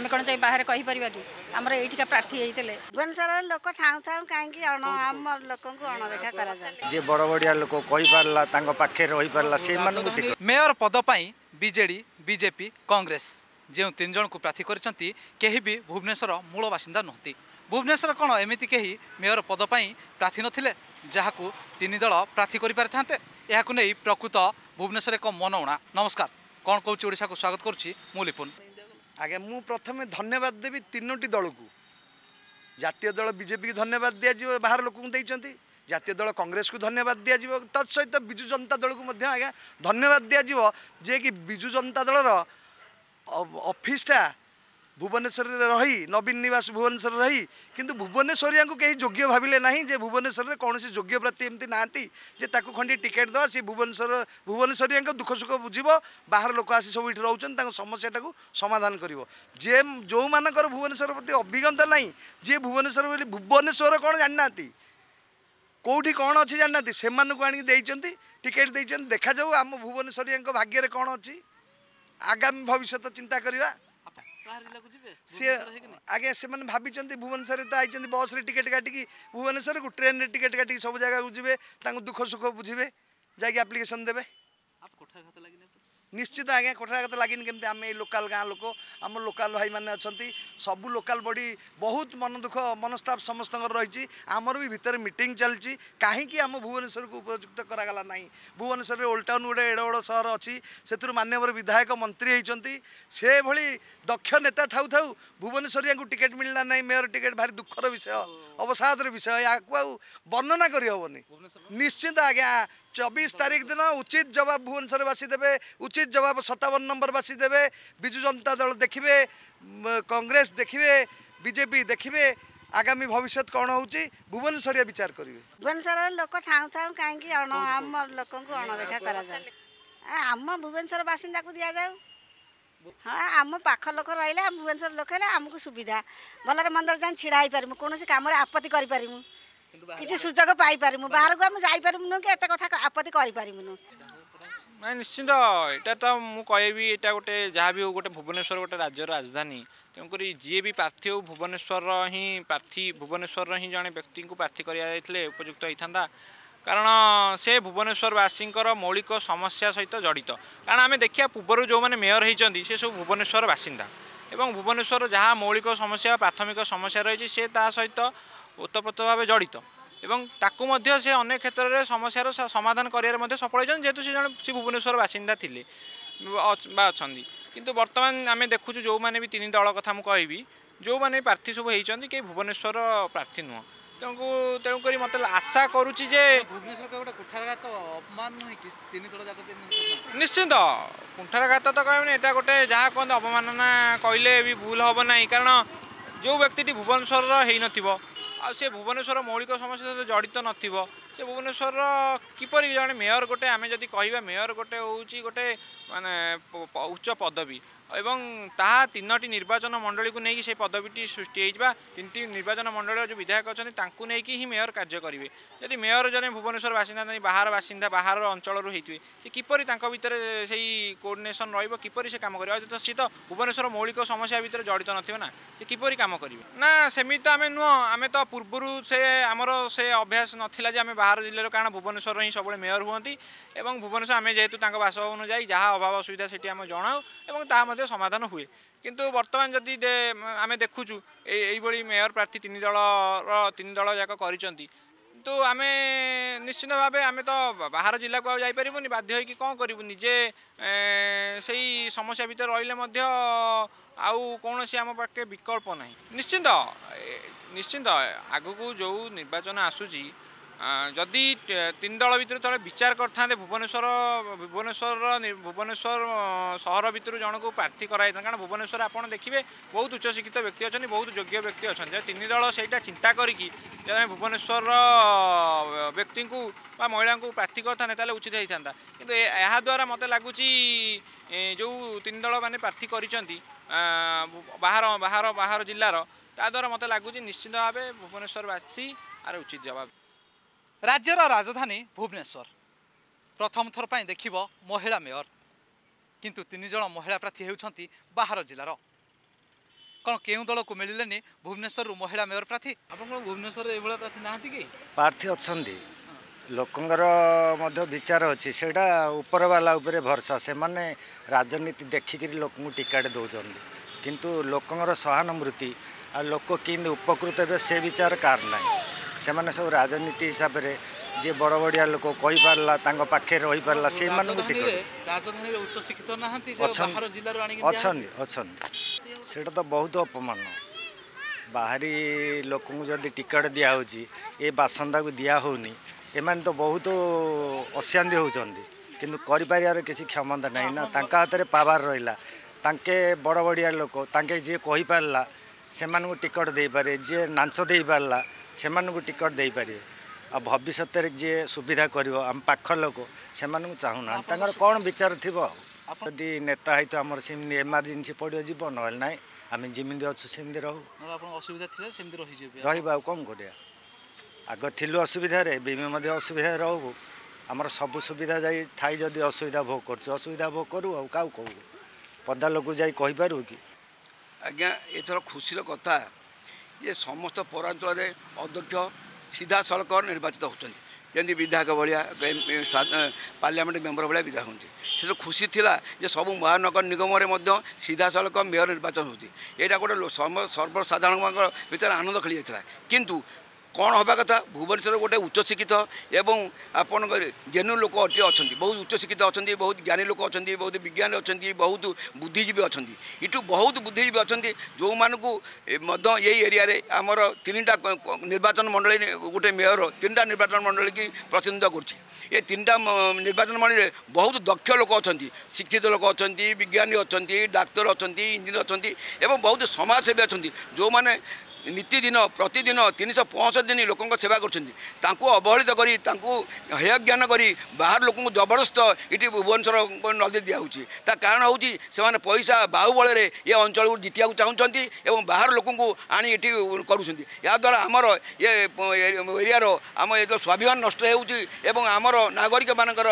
আমি କ'ଣ ଯାଇ ବାହାରେ କହିପାରିବା କି ଆମର ଏଇଠିକା ପ୍ରାର୍ଥୀ ହେଇଥିଲେ ଭୁବନେଶ୍ୱରର ଲୋକ ଥାଉ ଥାଉ କାହିଁକି ଅଣ ଆମ ଲୋକଙ୍କୁ ଅଣଦେଖା କରାଯାଉଛି ଯିଏ ବଡ଼ ବଡ଼ିଆ ଲୋକ କହିପାରିଲା ତାଙ୍କ ପାଖରେ ରହିପାରିଲା ସେଇମାନଙ୍କୁ ଟିକେଟ୍ ମେୟର ପଦ ପାଇଁ ବିଜେଡ଼ି ବିଜେପି କଂଗ୍ରେସ ଯେଉଁ ତିନି ଜଣଙ୍କୁ ପ୍ରାର୍ଥୀ କରିଛନ୍ତି କେହି ବି ଭୁବନେଶ୍ୱର ମୂଳ ବାସିନ୍ଦା ନୁହନ୍ତି ଭୁବନେଶ୍ୱର କ'ଣ ଏମିତି କେହି ମେୟର ପଦ ପାଇଁ ପ୍ରାର୍ଥୀ ନଥିଲେ ଯାହାକୁ ତିନି ଦଳ ପ୍ରାର୍ଥୀ କରିପାରିଥାନ୍ତେ ଏହାକୁ ନେଇ ପ୍ରକୃତ ଭୁବନେଶ୍ୱର ଏକ ମନଉଣା ନମସ୍କାର କ'ଣ କହୁଛି ଓଡ଼ିଶାକୁ ସ୍ୱାଗତ କରୁଛି ମୁଁ ଲିପୁନ আজ্ঞা ମୁଁ ପ୍ରଥମେ ଧନ୍ୟବାଦ ଦେବି ତିନୋଟି ଦଳକୁ ଜାତୀୟ ଦଳ ବିଜେପିକୁ ଧନ୍ୟବାଦ ଦିଆଯିବ ବାହାର ଲୋକଙ୍କୁ ଦେଇଛନ୍ତି ଜାତୀୟ ଦଳ କଂଗ୍ରେସକୁ ଧନ୍ୟବାଦ ଦିଆଯିବ ତତ୍ ସହିତ ବିଜୁ ଜନତା ଦଳକୁ ମଧ୍ୟ ଆଜ୍ଞା ଧନ୍ୟବାଦ ଦିଆଯିବ ଯିଏକି ବିଜୁ ଜନତା ଦଳର ଅଫିସଟା भुवनश्वर रहि नवीन नवास भुवनेश्वर रहि किन भुवनेश्वरिया केही जग्गा भावे नै भुवेशाप्ति एमति नाहाँ त खंडी टिकेट दा सि भुवनेश्वर भुवने दुख सुख बुझि बाहर लोक आसि सबै रहेछ समस्याटाको समाधान जो म भुवनेश्वर प्रति अभिज्ञता नै जि भुवने भुवनेसर कहाँ जाने कोही कि जान्ति सेम आइसकिन्छ टिकेट जाऊ आम भुवनेश्वर भाग्य कम आगामी भविष्य चिन्ता भाई भुवनेश्वर तो आई बस टिकेट काटिकी भुवनेश्वर को ट्रेन में टिकेट काटिकी सब जगह जी दुख सुख बुझे जाप्लिकेसन देवे निश्चित आज्ञा कटा कति लाग्ने केही लोकाल गाँ लोक आम लोकाल भाइ सब लोाल बडी बहुत मन दुःख मनस्ताप सम आमर पनि भित्र मिट चाहिँ काहीँक आम भुवनेसरको उपचु गरागला नै भुवनश्वर ओल्ड टाउन गएर एडवेड सहर अस्ति मान्यवर विधायक मंत्री मन्त्री से सभी दक्ष नेता थाउ थाउ भुवन यहाँको टिकेट मिलाइ मेयर टिकेट भारी दुःख र विषय अवसादर विषय या आउ वर्णना गरिहेन निश्चित आज्ञा চব্বিশ তারিখ দিন উচিত জবাব ভুবনেশ্বর বাসী দেবে উচিত জবাব সতাবন নম্বর বাসী দেবে বিজু জনতা দল দেখবে কংগ্রেস দেখবে বিজেপি দেখবে আগামী ভবিষ্যৎ কণ হচ্ছে ভুবনেশ্বর বিচার করবে ভুবনেশ্বর লোক থাউ থাউ কাইকি আমার লোক অণদেখা করা যায় আমার ভুবনেশ্বর বাসিন্দা দিয়া যাও হ্যাঁ আমার পাখ লোক রহলে ভুবনেশ্বর লোক হলে আমি সুবিধা ভালরে মন্দরে যাই ছিড়া হয়ে পারিমু কোণী কামরে আপত্তি করে পারিমু କିଛି ସୁଯୋଗ ପାଇପାରିବୁ ବାହାରକୁ ଆମେ ଯାଇପାରିବୁନୁ କି ଏତେ କଥା ଆପତ୍ତି କରିପାରିବୁନୁ ନାଇଁ ନିଶ୍ଚିନ୍ତ ଏଇଟା ତ ମୁଁ କହିବି ଏଇଟା ଗୋଟେ ଯାହା ବି ହଉ ଗୋଟେ ଭୁବନେଶ୍ୱର ଗୋଟେ ରାଜ୍ୟର ରାଜଧାନୀ ତେଣୁକରି ଯିଏ ବି ପ୍ରାର୍ଥୀ ହେଉ ଭୁବନେଶ୍ୱରର ହିଁ ପ୍ରାର୍ଥୀ ଭୁବନେଶ୍ୱରର ହିଁ ଜଣେ ବ୍ୟକ୍ତିଙ୍କୁ ପ୍ରାର୍ଥୀ କରାଯାଇଥିଲେ ଉପଯୁକ୍ତ ହେଇଥାନ୍ତା କାରଣ ସେ ଭୁବନେଶ୍ୱରବାସୀଙ୍କର ମୌଳିକ ସମସ୍ୟା ସହିତ ଜଡ଼ିତ କାରଣ ଆମେ ଦେଖିବା ପୂର୍ବରୁ ଯେଉଁମାନେ ମେୟର ହେଇଛନ୍ତି ସେ ସବୁ ଭୁବନେଶ୍ୱର ବାସିନ୍ଦା ଏବଂ ଭୁବନେଶ୍ୱର ଯାହା ମୌଳିକ ସମସ୍ୟା ପ୍ରାଥମିକ ସମସ୍ୟା ରହିଛି ସେ ତା ସହିତ ওতপ্রোতভাবে জড়িত এবং তাকে মধ্যে সে অনেক ক্ষেত্রে সমস্যার সমাধান করার মধ্যে সফল হয়েছেন যেহেতু সে জন সে ভুবনেশ্বর বাসিন্দা লে বা অনেক কিন্তু বর্তমান আমি দেখুছু যে বি তিন দল কথা মু কবি যে প্রার্থী সব হয়েছেন কে ভুবনেশ্বর প্রার্থী নুহ তেমকু তেমকরি মতো আশা করুছি যে নিশ্চিত কুণ্ঠারাঘাত তো কহবেনি এটা গোটে যা কুহত অবমাননা কহিলে বি ভুল হব না কারণ যে ব্যক্তিটি ভুবনেশ্বর হয়ে নথিব ଆଉ ସେ ଭୁବନେଶ୍ୱର ମୌଳିକ ସମସ୍ୟା ସହିତ ଜଡ଼ିତ ନଥିବ ସେ ଭୁବନେଶ୍ୱରର କିପରି ଜଣେ ମେୟର ଗୋଟେ ଆମେ ଯଦି କହିବା ମେୟର ଗୋଟେ ହେଉଛି ଗୋଟେ ମାନେ ଉଚ୍ଚ ପଦବୀ এবং ତାହା ତିନୋଟି ନିର୍ବାଚନ ମଣ୍ଡଳୀକୁ ନେଇକି ସେହି ପଦବୀଟି ସୃଷ୍ଟି ହୋଇଯିବା ତିନିଟି ନିର୍ବାଚନ ମଣ୍ଡଳୀର ଯେଉଁ ବିଧାୟକ ଅଛନ୍ତି ତାଙ୍କୁ ନେଇକି ହିଁ ମେୟର କାର୍ଯ୍ୟ କରିବେ ଯଦି ମେୟର ଜଣେ ଭୁବନେଶ୍ୱର ବାସିନ୍ଦା ଜଣେ ବାହାର ବାସିନ୍ଦା ବାହାର ଅଞ୍ଚଳରୁ ହୋଇଥିବେ ସେ କିପରି ତାଙ୍କ ଭିତରେ ସେଇ କୋର୍ଡିନେସନ୍ ରହିବ କିପରି ସେ କାମ କରିବ ତ ସିଏ ତ ଭୁବନେଶ୍ୱର ମୌଳିକ ସମସ୍ୟା ଭିତରେ ଜଡ଼ିତ ନଥିବେ ନା ସେ କିପରି କାମ କରିବେ ନା ସେମିତି ତ ଆମେ ନୁହଁ ଆମେ ତ ପୂର୍ବରୁ ସେ ଆମର ସେ ଅଭ୍ୟାସ ନଥିଲା ଯେ ଆମେ ବାହାର ଜିଲ୍ଲାର କାରଣ ଭୁବନେଶ୍ୱର ହିଁ ସବୁବେଳେ ମେୟର ହୁଅନ୍ତି ଏବଂ ଭୁବନେଶ୍ୱର ଆମେ ଯେହେତୁ ତାଙ୍କ ବାସଭବନ ଯାଇ ଯାହା ଅଭାବ ଅସୁବିଧା ସେଠି ଆମେ ଜଣାଉ ଏବଂ ତାହା ମଧ୍ୟ ମଧ୍ୟ ସମାଧାନ ହୁଏ କିନ୍ତୁ ବର୍ତ୍ତମାନ ଯଦି ଆମେ ଦେଖୁଛୁ ଏଇଭଳି ମେୟର ପ୍ରାର୍ଥୀ ତିନି ଦଳର ତିନି ଦଳ ଯାକ କରିଛନ୍ତି କିନ୍ତୁ ଆମେ ନିଶ୍ଚିନ୍ତ ଭାବେ ଆମେ ତ ବାହାର ଜିଲ୍ଲାକୁ ଆଉ ଯାଇପାରିବୁନି ବାଧ୍ୟ ହୋଇକି କ'ଣ କରିବୁ ନିଜେ ସେଇ ସମସ୍ୟା ଭିତରେ ରହିଲେ ମଧ୍ୟ ଆଉ କୌଣସି ଆମ ପାଖେ ବିକଳ୍ପ ନାହିଁ ନିଶ୍ଚିନ୍ତ ନିଶ୍ଚିନ୍ତ ଆଗକୁ ଯେଉଁ ନିର୍ବାଚନ ଆସୁଛି ଯଦି ତିନି ଦଳ ଭିତରୁ ଥରେ ବିଚାର କରିଥାନ୍ତେ ଭୁବନେଶ୍ୱର ଭୁବନେଶ୍ୱରର ଭୁବନେଶ୍ୱର ସହର ଭିତରୁ ଜଣକୁ ପ୍ରାର୍ଥୀ କରାଯାଇଥାନ୍ତା କାରଣ ଭୁବନେଶ୍ୱର ଆପଣ ଦେଖିବେ ବହୁତ ଉଚ୍ଚଶିକ୍ଷିତ ବ୍ୟକ୍ତି ଅଛନ୍ତି ବହୁତ ଯୋଗ୍ୟ ବ୍ୟକ୍ତି ଅଛନ୍ତି ଯଦି ତିନି ଦଳ ସେଇଟା ଚିନ୍ତା କରିକି ଯଦି ଆମେ ଭୁବନେଶ୍ୱରର ବ୍ୟକ୍ତିଙ୍କୁ ବା ମହିଳାଙ୍କୁ ପ୍ରାର୍ଥୀ କରିଥାନ୍ତେ ତାହେଲେ ଉଚିତ ହେଇଥାନ୍ତା କିନ୍ତୁ ଏହାଦ୍ୱାରା ମୋତେ ଲାଗୁଛି ଯେଉଁ ତିନି ଦଳ ମାନେ ପ୍ରାର୍ଥୀ କରିଛନ୍ତି ବାହାର ବାହାର ବାହାର ଜିଲ୍ଲାର ତାଦ୍ୱାରା ମୋତେ ଲାଗୁଛି ନିଶ୍ଚିତ ଭାବେ ଭୁବନେଶ୍ୱରବାସୀ ଆର ଉଚିତ ଜବାବ राज्य राजधानी भुवनेश्वर प्रथम थर देखि महिला मेयर कतिजना महिला प्राथी हेर्ने बाह्र जन के दलको मिले भुवनेसरु महिला मेयर प्रार्थी भुवने प्राथी न प्रार्थी अहिले मध्य विचार अनि सबै उपला भरसा राजनीति देखिकरी लोक टिकट दो लोकर सहानुभूति आ लोक के उपकृत हो विचार कहाँ नै ସେମାନେ ସବୁ ରାଜନୀତି ହିସାବରେ ଯିଏ ବଡ଼ ବଡ଼ିଆ ଲୋକ କହିପାରିଲା ତାଙ୍କ ପାଖରେ ରହିପାରିଲା ସେମାନଙ୍କୁ ଟିକେଟ୍ ଅଛନ୍ତି ଅଛନ୍ତି ସେଇଟା ତ ବହୁତ ଅପମାନ ବାହାରି ଲୋକଙ୍କୁ ଯଦି ଟିକେଟ୍ ଦିଆହେଉଛି ଏ ବାସନ୍ଦାକୁ ଦିଆ ହେଉନି ଏମାନେ ତ ବହୁତ ଅଶାନ୍ତି ହେଉଛନ୍ତି କିନ୍ତୁ କରିପାରିବାର କିଛି କ୍ଷମତା ନାହିଁ ନା ତାଙ୍କ ହାତରେ ପାୱାର ରହିଲା ତାଙ୍କେ ବଡ଼ ବଡ଼ିଆ ଲୋକ ତାଙ୍କେ ଯିଏ କହିପାରିଲା ସେମାନଙ୍କୁ ଟିକେଟ୍ ଦେଇପାରେ ଯିଏ ନାଞ୍ଚ ଦେଇପାରିଲା ସେମାନଙ୍କୁ ଟିକେଟ୍ ଦେଇପାରିବେ ଆଉ ଭବିଷ୍ୟତରେ ଯିଏ ସୁବିଧା କରିବ ଆମ ପାଖ ଲୋକ ସେମାନଙ୍କୁ ଚାହୁଁନାହାନ୍ତି ତାଙ୍କର କ'ଣ ବିଚାର ଥିବ ଯଦି ନେତା ହେଇଥିବ ଆମର ସେମିତି ଏମର୍ଜେନ୍ସି ପଡ଼ିବ ଯିବ ନହେଲେ ନାହିଁ ଆମେ ଯେମିତି ଅଛୁ ସେମିତି ରହୁ ଅସୁବିଧା ଥିଲେ ସେମିତି ରହିଯିବେ ରହିବ ଆଉ କ'ଣ କରିବା ଆଗ ଥିଲୁ ଅସୁବିଧାରେ ବିମେ ମଧ୍ୟ ଅସୁବିଧାରେ ରହୁ ଆମର ସବୁ ସୁବିଧା ଯାଇ ଥାଇ ଯଦି ଅସୁବିଧା ଭୋଗ କରୁଛୁ ଅସୁବିଧା ଭୋଗ କରୁ ଆଉ କାହାକୁ କହୁ ପଦା ଲୋକକୁ ଯାଇ କହିପାରିବୁ କି ଆଜ୍ଞା ଏଥର ଖୁସିର କଥା ଯେ ସମସ୍ତ ପୌରାଞ୍ଚଳରେ ଅଧ୍ୟକ୍ଷ ସିଧାସଳଖ ନିର୍ବାଚିତ ହେଉଛନ୍ତି ଯେମିତି ବିଧାୟକ ଭଳିଆ ପାର୍ଲିଆମେଣ୍ଟ ମେମ୍ବର ଭଳିଆ ବିଧାୟକ ହୁଅନ୍ତି ସେଥିରେ ଖୁସି ଥିଲା ଯେ ସବୁ ମହାନଗର ନିଗମରେ ମଧ୍ୟ ସିଧାସଳଖ ମେୟର ନିର୍ବାଚନ ହେଉଛି ଏଇଟା ଗୋଟେ ସର୍ବସାଧାରଣଙ୍କ ଭିତରେ ଆନନ୍ଦ ଖେଳିଯାଇଥିଲା କିନ୍ତୁ କ'ଣ ହେବା କଥା ଭୁବନେଶ୍ୱର ଗୋଟେ ଉଚ୍ଚ ଶିକ୍ଷିତ ଏବଂ ଆପଣଙ୍କ ଜେନୁ ଲୋକ ଅଟି ଅଛନ୍ତି ବହୁତ ଉଚ୍ଚ ଶିକ୍ଷିତ ଅଛନ୍ତି ବହୁତ ଜ୍ଞାନୀ ଲୋକ ଅଛନ୍ତି ବହୁତ ବିଜ୍ଞାନୀ ଅଛନ୍ତି ବହୁତ ବୁଦ୍ଧିଜୀବୀ ଅଛନ୍ତି ଏଠୁ ବହୁତ ବୁଦ୍ଧିଜୀବୀ ଅଛନ୍ତି ଯେଉଁମାନଙ୍କୁ ମଧ୍ୟ ଏଇ ଏରିଆରେ ଆମର ତିନିଟା ନିର୍ବାଚନ ମଣ୍ଡଳୀ ଗୋଟେ ମେୟର ତିନିଟା ନିର୍ବାଚନ ମଣ୍ଡଳୀ କି ପ୍ରତିନିଧିତ୍ୱ କରୁଛି ଏ ତିନିଟା ନିର୍ବାଚନ ମଣ୍ଡଳୀରେ ବହୁତ ଦକ୍ଷ ଲୋକ ଅଛନ୍ତି ଶିକ୍ଷିତ ଲୋକ ଅଛନ୍ତି ବିଜ୍ଞାନୀ ଅଛନ୍ତି ଡାକ୍ତର ଅଛନ୍ତି ଇଞ୍ଜିନିୟର ଅଛନ୍ତି ଏବଂ ବହୁତ ସମାଜସେବୀ ଅଛନ୍ତି ଯେଉଁମାନେ ନୀତିଦିନ ପ୍ରତିଦିନ ତିନିଶହ ପଞ୍ଚଷଠି ଦିନ ଲୋକଙ୍କ ସେବା କରୁଛନ୍ତି ତାଙ୍କୁ ଅବହେଳିତ କରି ତାଙ୍କୁ ହେୟଜ୍ଞାନ କରି ବାହାର ଲୋକଙ୍କୁ ଜବରଦସ୍ତ ଏଠି ଭୁବନେଶ୍ୱର ନଦୀ ଦିଆହେଉଛି ତା କାରଣ ହେଉଛି ସେମାନେ ପଇସା ବାହୁବଳରେ ଏ ଅଞ୍ଚଳକୁ ଜିତିବାକୁ ଚାହୁଁଛନ୍ତି ଏବଂ ବାହାର ଲୋକଙ୍କୁ ଆଣି ଏଠି କରୁଛନ୍ତି ଏହାଦ୍ୱାରା ଆମର ଏ ଏରିଆର ଆମ ଏ ସ୍ୱାଭିମାନ ନଷ୍ଟ ହେଉଛି ଏବଂ ଆମର ନାଗରିକମାନଙ୍କର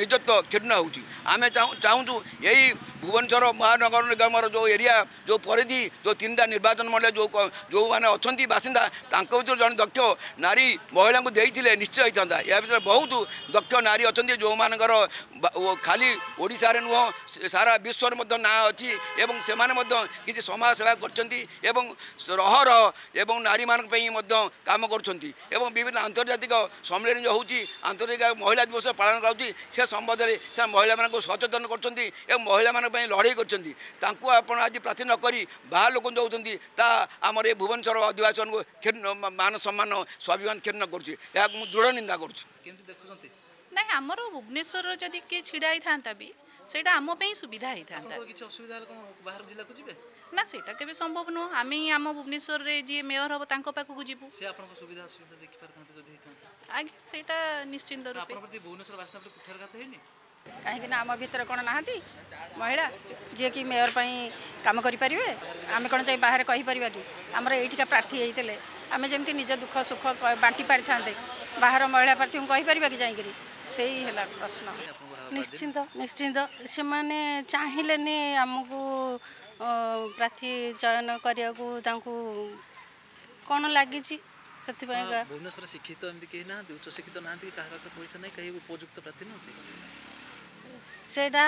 ନିଜତ୍ୱ କ୍ଷୁର୍ଣ୍ଣ ହେଉଛି ଆମେ ଚାହୁଁଛୁ ଏଇ ଭୁବନେଶ୍ୱର ମହାନଗର ନିଗମର ଯେଉଁ ଏରିଆ ଯେଉଁ ପରିଧି ଯେଉଁ ତିନିଟା ନିର୍ବାଚନ ମଣ୍ଡଳୀ ଯେଉଁ जो मसिन्दा दक्ष नारी महिला निश्चय या यहाँभित्र बहुत दक्ष नारी अहिले जो म खालि ओडाले नुह सारा विश्व रिजसेवा नारी मैले काम गर्ु विभिन्न आन्तर्जातिक सम्मेलन हो आन्तर्जातिक महिला दिवसन गराउँछ सम्बन्धले महिला म सचेत गर्छ महिला मैले लडै गरि प्राथी नक बाह्र लोक आम भुवन सर क्षेन् मन सम्मान स्वाभिमान क्षेन्न गर्छु म दृढ निन्दा गर्छु না আমার ভুবনেশ্বর যদি কি ছিড়া হয়ে থাকে বি সেটা আম সুবিধা হয়ে থাকে কিছু অসুবিধা হলে বাহার জেলাকে যাবে না সেটা কেবে সম্ভব নুহ আমি আম ভুবনেশ্বরের যিয়ে মেয়র হব তাঙ্ক পাখকু যাবু সে আপনার সুবিধা অসুবিধা দেখি পারতান্তে যদি হইতান্তে আজ্ঞা সেটা নিশ্চিন্ত রূপে আপনার প্রতি ভুবনেশ্বর বাসিন্দা প্রতি কুঠারঘাত হয়নি কাহিঁকি না আম ভিতরে কোণ না মহিলা যিয়েকি মেয়র পাই কাম করিপারে আমি কোণ যাই বাহারে কহিপারা কি আমার এইটিকা প্রার্থী হয়েছে আমি যেমি নিজ দুঃখ সুখ বাটি পারি থাকে ବାହାର ମହିଳା ପ୍ରାର୍ଥୀଙ୍କୁ କହିପାରିବା କି ଯାଇକରି ସେଇ ହେଲା ପ୍ରଶ୍ନ ନିଶ୍ଚିନ୍ତ ନିଶ୍ଚିନ୍ତ ସେମାନେ ଚାହିଁଲେନି ଆମକୁ ପ୍ରାର୍ଥୀ ଚୟନ କରିବାକୁ ତାଙ୍କୁ କ'ଣ ଲାଗିଛି ସେଥିପାଇଁ ଭୁବନେଶ୍ୱର ଶିକ୍ଷିତ ଏମିତି କେହି ନାହାନ୍ତି ଉଚ୍ଚ ଶିକ୍ଷିତ ନାହାନ୍ତି କି କାହା ପାଖରେ ପଇସା ନାହିଁ କାହିଁ ଉପଯୁକ୍ତ ପ୍ରାର୍ଥୀ ନାହାନ୍ତି ସେଇଟା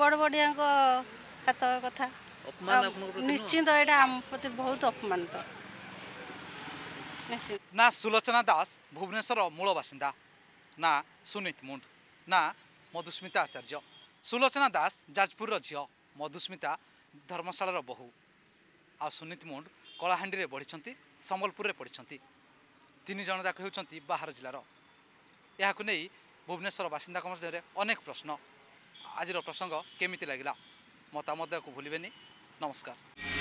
ବଡ଼ ବଡ଼ିଆଙ୍କ ହାତ କଥା ନିଶ୍ଚିନ୍ତ ଏଇଟା ଆମ ପ୍ରତି ବହୁତ ଅପମାନିତ ନା ସୁଲୋଚନା ଦାସ ଭୁବନେଶ୍ୱର ମୂଳ ବାସିନ୍ଦା ନା ସୁନିତ ମୁଣ୍ଡ ନା ମଧୁସ୍ମିତା ଆଚାର୍ଯ୍ୟ ସୁଲୋଚନା ଦାସ ଯାଜପୁରର ଝିଅ ମଧୁସ୍ମିତା ଧର୍ମଶାଳାର ବୋହୁ ଆଉ ସୁନିତ ମୁଣ୍ଡ କଳାହାଣ୍ଡିରେ ପଢ଼ିଛନ୍ତି ସମ୍ବଲପୁରରେ ପଢ଼ିଛନ୍ତି ତିନି ଜଣ ଯାକ ହେଉଛନ୍ତି ବାହାର ଜିଲ୍ଲାର ଏହାକୁ ନେଇ ଭୁବନେଶ୍ୱର ବାସିନ୍ଦାଙ୍କ ମଧ୍ୟରେ ଅନେକ ପ୍ରଶ୍ନ ଆଜିର ପ୍ରସଙ୍ଗ କେମିତି ଲାଗିଲା ମତାମତକୁ ଭୁଲିବେନି ନମସ୍କାର